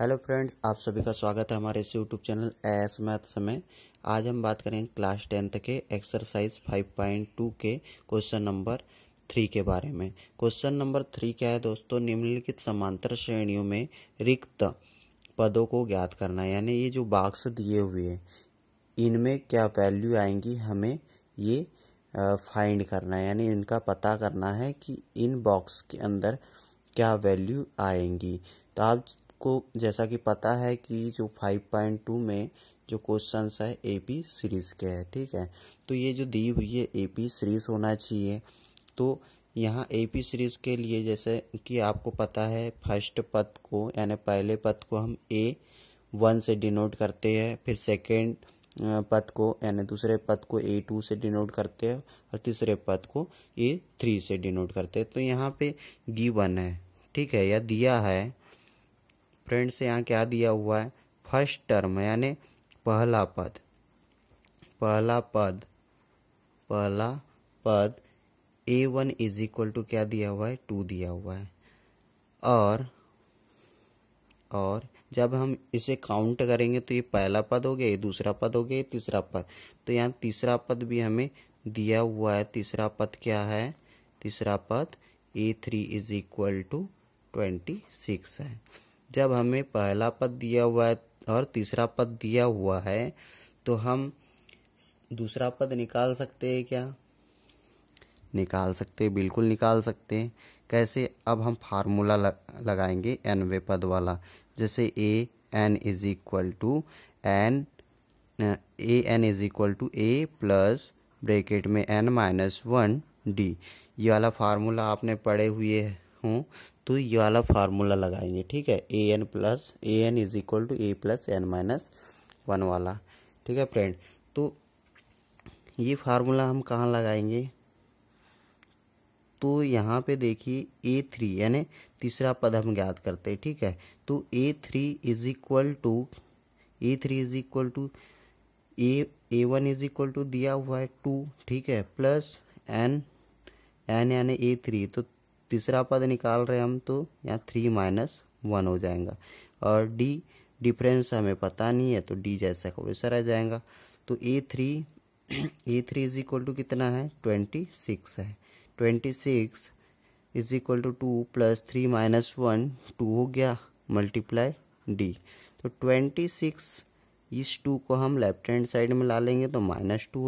hello friends आप सभी का स्वागत है हमारे इस यूट्यूब चैनल एस मैथ्स में आज हम बात करेंगे क्लास टेंथ के एक्सरसाइज 5.2 के क्वेश्चन नंबर थ्री के बारे में क्वेश्चन नंबर थ्री क्या है दोस्तों निम्नलिखित समांतर श्रेणियों में रिक्त पदों को ज्ञात करना यानी ये जो बाक्स दिए हुए हैं इनमें क्या वैल्यू आएंगी हमें ये फाइंड करना है यानी इनका पता करना है कि इन बॉक्स के अंदर क्या वैल्यू आएंगी तो आप आपको जैसा कि पता है कि जो 5.2 में जो क्वेश्चंस है ए पी सीरीज़ के है ठीक है तो ये जो दी हुई है ए पी सीरीज़ होना चाहिए तो यहाँ ए पी सीरीज़ के लिए जैसे कि आपको पता है फर्स्ट पद को यानी पहले पद को हम ए वन से डिनोट करते हैं फिर सेकेंड पद को यानी दूसरे पद को ए टू से डिनोट करते हैं और तीसरे पद को ए थ्री से डिनोट करते हैं तो यहाँ पे गिवन है ठीक है या दिया है फ्रेंड्स यहाँ क्या दिया हुआ है फर्स्ट टर्म यानी पहला पद पहला पद पहला पद a one is equal to क्या दिया हुआ है टू दिया हुआ है और और जब हम इसे काउंट करेंगे तो ये पहला पद हो गया ये दूसरा पद हो गया ये तीसरा पद तो यहाँ तीसरा पद भी हमें दिया हुआ है तीसरा पद क्या है तीसरा पद a three is equal to twenty six है जब हमें पहला पद दिया हुआ है और तीसरा पद दिया हुआ है तो हम दूसरा पद निकाल सकते हैं क्या निकाल सकते बिल्कुल निकाल सकते हैं कैसे अब हम फार्मूला लगाएंगे एन वे पद वाला जैसे a n is equal to n a n is equal to a plus bracket में एन माइनस वन डी ये वाला फार्मूला आपने पढ़े हुए है हूँ तो ये वाला फार्मूला लगाएंगे ठीक है a n plus a n is equal to a plus n minus one वाला ठीक है फ्रेंड तो ये फार्मूला हम कहाँ लगाएंगे तो यहाँ पे देखिए ए थ्री यानी तीसरा पद हम ज्ञात करते हैं ठीक है तो a three is equal to a three is equal to a a one is equal to दिया हुआ है टू ठीक है प्लस एन एन यानी ए थ्री तो तीसरा पद निकाल रहे हम तो यहाँ थ्री माइनस वन हो जाएगा और डी डिफरेंस हमें पता नहीं है तो डी जैसा का वैसा रह जाएगा तो a three a three is equal to कितना है ट्वेंटी सिक्स है twenty six is equal to two plus three minus one two हो गया मल्टीप्लाई डी तो ट्वेंटी सिक्स इस टू को हम लेफ्ट हैंड साइड में ला लेंगे तो माइनस टू